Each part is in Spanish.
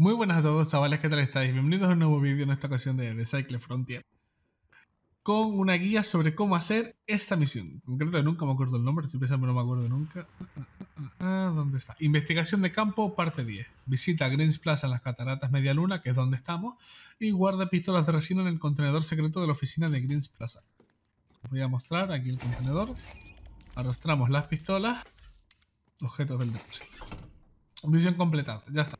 Muy buenas a todos chavales, ¿qué tal estáis? Bienvenidos a un nuevo vídeo en esta ocasión de, The Cycle Frontier con una guía sobre cómo hacer esta misión. En concreto, nunca me acuerdo el nombre, estoy pensando que no me acuerdo nunca. Ah, ah, ah, ¿Dónde está? Investigación de campo, parte 10. Visita Greens Plaza en las cataratas Media Luna, que es donde estamos, y guarda pistolas de resina en el contenedor secreto de la oficina de Greens Plaza. Os voy a mostrar aquí el contenedor. Arrastramos las pistolas. Objetos del depósito Misión completada, ya está.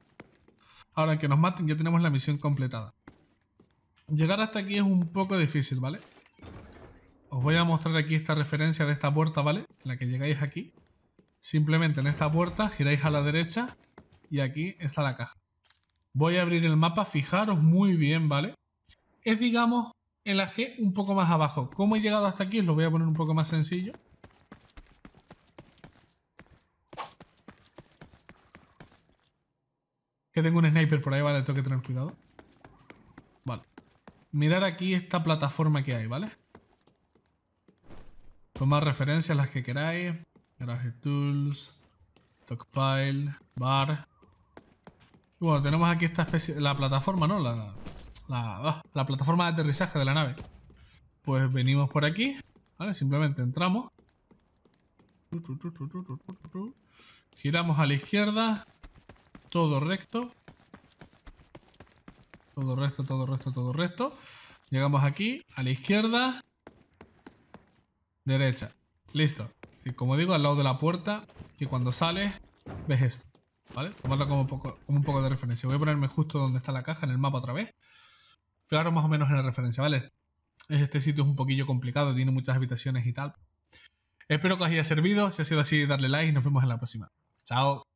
Ahora que nos maten ya tenemos la misión completada. Llegar hasta aquí es un poco difícil, ¿vale? Os voy a mostrar aquí esta referencia de esta puerta, ¿vale? En la que llegáis aquí. Simplemente en esta puerta giráis a la derecha y aquí está la caja. Voy a abrir el mapa, fijaros muy bien, ¿vale? Es, digamos, en la G un poco más abajo. ¿Cómo he llegado hasta aquí? Os lo voy a poner un poco más sencillo. tengo un sniper por ahí, vale, tengo que tener cuidado. Vale. Mirar aquí esta plataforma que hay, ¿vale? Tomar referencias las que queráis. Garage Tools. Stockpile. Bar. bueno, tenemos aquí esta especie... La plataforma, ¿no? La, ah, la plataforma de aterrizaje de la nave. Pues venimos por aquí. ¿Vale? Simplemente entramos. Giramos a la izquierda. Todo recto. Todo recto, todo recto, todo recto. Llegamos aquí, a la izquierda. Derecha. Listo. Y como digo, al lado de la puerta, que cuando sales, ves esto. ¿Vale? Tomarlo como, como un poco de referencia. Voy a ponerme justo donde está la caja, en el mapa otra vez. Claro, más o menos en la referencia, ¿vale? Este sitio es un poquillo complicado, tiene muchas habitaciones y tal. Espero que os haya servido. Si ha sido así, darle like y nos vemos en la próxima. Chao.